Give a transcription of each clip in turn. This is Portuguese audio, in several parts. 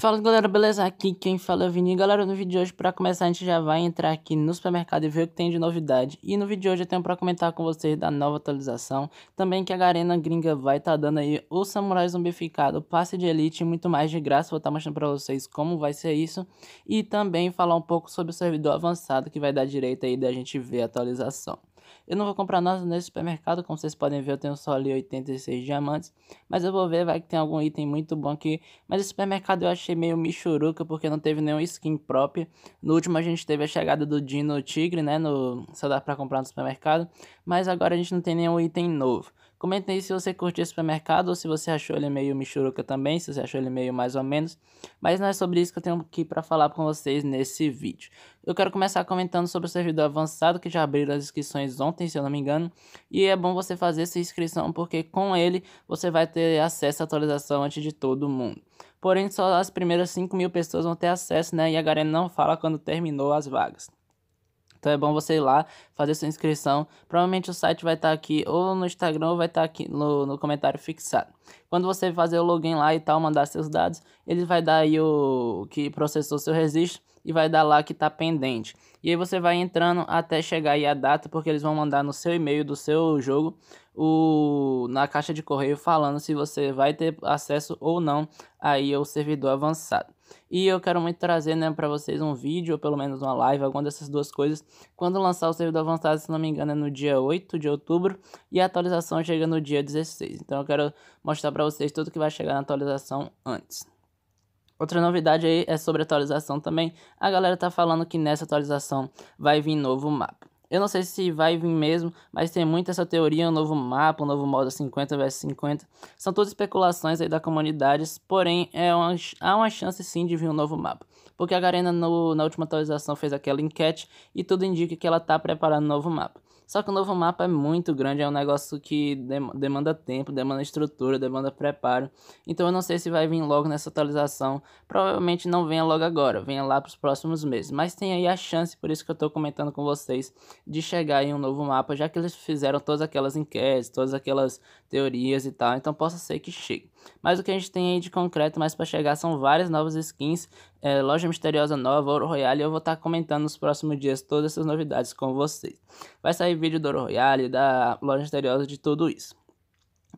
Fala galera, beleza? Aqui quem fala é o Vini. Galera, no vídeo de hoje, para começar, a gente já vai entrar aqui no supermercado e ver o que tem de novidade. E no vídeo de hoje eu tenho para comentar com vocês da nova atualização, também que a Garena Gringa vai estar tá dando aí o Samurai Zumbificado, passe de Elite e muito mais de graça. Vou estar tá mostrando para vocês como vai ser isso. E também falar um pouco sobre o servidor avançado, que vai dar direito aí da gente ver a atualização. Eu não vou comprar nada nesse supermercado, como vocês podem ver, eu tenho só ali 86 diamantes. Mas eu vou ver, vai que tem algum item muito bom aqui. Mas esse supermercado eu achei meio michuruca, porque não teve nenhum skin própria. No último a gente teve a chegada do Dino Tigre, né, no... só dá pra comprar no supermercado. Mas agora a gente não tem nenhum item novo. Comentem aí se você curtiu esse supermercado ou se você achou ele meio michuruca também, se você achou ele meio mais ou menos. Mas não é sobre isso que eu tenho aqui para falar com vocês nesse vídeo. Eu quero começar comentando sobre o servidor avançado que já abriu as inscrições ontem, se eu não me engano. E é bom você fazer essa inscrição porque com ele você vai ter acesso à atualização antes de todo mundo. Porém, só as primeiras 5 mil pessoas vão ter acesso, né? E a Garena não fala quando terminou as vagas. Então é bom você ir lá, fazer sua inscrição. Provavelmente o site vai estar tá aqui ou no Instagram ou vai estar tá aqui no, no comentário fixado. Quando você fazer o login lá e tal, mandar seus dados, ele vai dar aí o que processou seu registro e vai dar lá que está pendente. E aí você vai entrando até chegar aí a data, porque eles vão mandar no seu e-mail do seu jogo o na caixa de correio falando se você vai ter acesso ou não aí ao servidor avançado. E eu quero muito trazer né, para vocês um vídeo, ou pelo menos uma live, alguma dessas duas coisas, quando lançar o servidor avançado, se não me engano, é no dia 8 de outubro, e a atualização chega no dia 16. Então eu quero mostrar para vocês tudo que vai chegar na atualização antes. Outra novidade aí é sobre atualização também. A galera tá falando que nessa atualização vai vir novo mapa. Eu não sei se vai vir mesmo, mas tem muita essa teoria, um novo mapa, um novo modo 50 vs 50. São todas especulações aí da comunidade, porém é uma, há uma chance sim de vir um novo mapa porque a Garena no, na última atualização fez aquela enquete e tudo indica que ela está preparando um novo mapa. Só que o novo mapa é muito grande, é um negócio que dem demanda tempo, demanda estrutura, demanda preparo. Então eu não sei se vai vir logo nessa atualização. Provavelmente não venha logo agora, venha lá para os próximos meses. Mas tem aí a chance, por isso que eu estou comentando com vocês, de chegar em um novo mapa, já que eles fizeram todas aquelas enquetes, todas aquelas teorias e tal. Então possa ser que chegue. Mas o que a gente tem aí de concreto mais para chegar são várias novas skins, é, loja misteriosa nova, Ouro Royale, e eu vou estar tá comentando nos próximos dias todas essas novidades com vocês. Vai sair vídeo do Ouro Royale, da loja misteriosa, de tudo isso.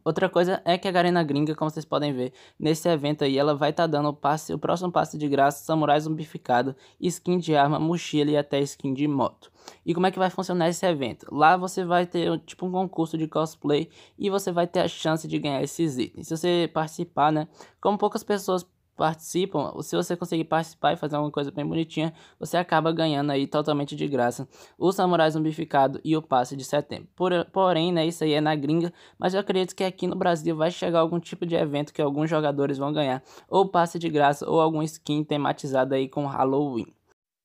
Outra coisa é que a Garena Gringa, como vocês podem ver, nesse evento aí, ela vai estar tá dando o, passe, o próximo passe de graça, samurai zumbificado, skin de arma, mochila e até skin de moto. E como é que vai funcionar esse evento? Lá você vai ter tipo um concurso de cosplay e você vai ter a chance de ganhar esses itens. Se você participar, né? Como poucas pessoas participam, se você conseguir participar e fazer alguma coisa bem bonitinha, você acaba ganhando aí totalmente de graça o Samurai Zumbificado e o Passe de Setembro. Por, porém, né, isso aí é na gringa, mas eu acredito que aqui no Brasil vai chegar algum tipo de evento que alguns jogadores vão ganhar, ou passe de graça, ou algum skin tematizado aí com Halloween.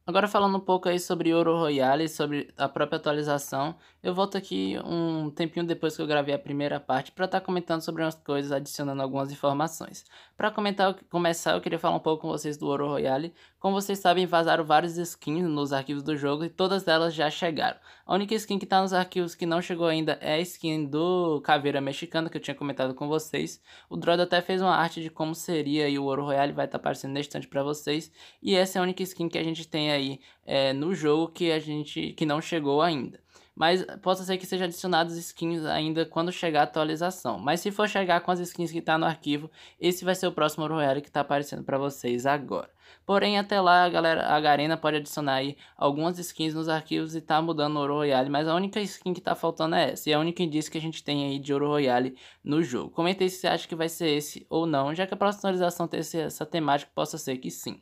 Agora falando um pouco aí sobre Ouro Royale, sobre a própria atualização, eu volto aqui um tempinho depois que eu gravei a primeira parte para estar tá comentando sobre umas coisas, adicionando algumas informações. Para começar, eu queria falar um pouco com vocês do Oro Royale. Como vocês sabem, vazaram várias skins nos arquivos do jogo e todas elas já chegaram. A única skin que está nos arquivos que não chegou ainda é a skin do Caveira Mexicana, que eu tinha comentado com vocês. O Droid até fez uma arte de como seria e o Oro Royale vai estar tá aparecendo neste estante para vocês. E essa é a única skin que a gente tem aí é, no jogo que a gente que não chegou ainda. Mas possa ser que sejam adicionados skins ainda quando chegar a atualização. Mas se for chegar com as skins que está no arquivo, esse vai ser o próximo Royale que está aparecendo para vocês agora. Porém, até lá a galera, a Garena pode adicionar aí algumas skins nos arquivos e tá mudando o Ouro Royale, mas a única skin que tá faltando é essa, e é a única indício que a gente tem aí de Ouro Royale no jogo. Comente aí se você acha que vai ser esse ou não, já que a próxima atualização tem essa temática, possa ser que sim.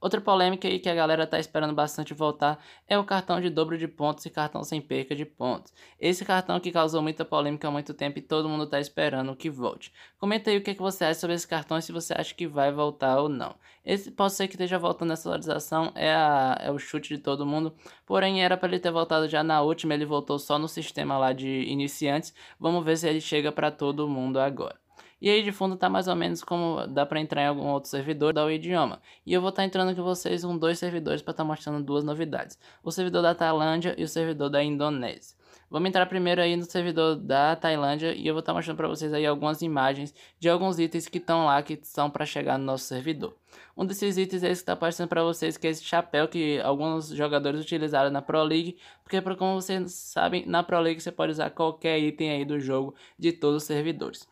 Outra polêmica aí que a galera tá esperando bastante voltar é o cartão de dobro de pontos e cartão sem perca de pontos. Esse cartão que causou muita polêmica há muito tempo e todo mundo tá esperando que volte. Comenta aí o que, é que você acha sobre esse cartão e se você acha que vai voltar ou não. Esse pode ser que esteja voltando nessa atualização, é, a, é o chute de todo mundo, porém era para ele ter voltado já na última, ele voltou só no sistema lá de iniciantes. Vamos ver se ele chega para todo mundo agora. E aí de fundo tá mais ou menos como dá para entrar em algum outro servidor da o idioma. E eu vou estar tá entrando com vocês em dois servidores para estar tá mostrando duas novidades. O servidor da Tailândia e o servidor da Indonésia. Vamos entrar primeiro aí no servidor da Tailândia e eu vou estar tá mostrando para vocês aí algumas imagens de alguns itens que estão lá que são para chegar no nosso servidor. Um desses itens é esse que está aparecendo para vocês, que é esse chapéu que alguns jogadores utilizaram na Pro League, porque como vocês sabem, na Pro League você pode usar qualquer item aí do jogo de todos os servidores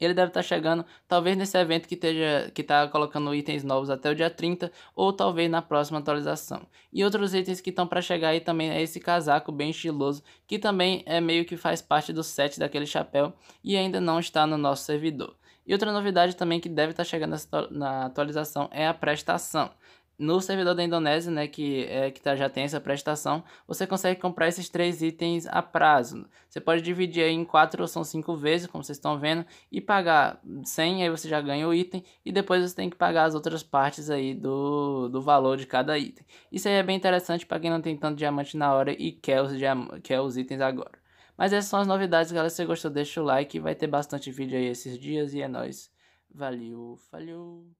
ele deve estar tá chegando talvez nesse evento que esteja que está colocando itens novos até o dia 30 ou talvez na próxima atualização. E outros itens que estão para chegar aí também é esse casaco bem estiloso, que também é meio que faz parte do set daquele chapéu e ainda não está no nosso servidor. E outra novidade também que deve estar tá chegando na atualização é a prestação no servidor da Indonésia, né, que, é, que tá, já tem essa prestação, você consegue comprar esses três itens a prazo. Você pode dividir em quatro ou são cinco vezes, como vocês estão vendo, e pagar 100, aí você já ganha o item, e depois você tem que pagar as outras partes aí do, do valor de cada item. Isso aí é bem interessante para quem não tem tanto diamante na hora e quer os, quer os itens agora. Mas essas são as novidades, galera. Se você gostou, deixa o like. Vai ter bastante vídeo aí esses dias. E é nóis. Valeu, falhou.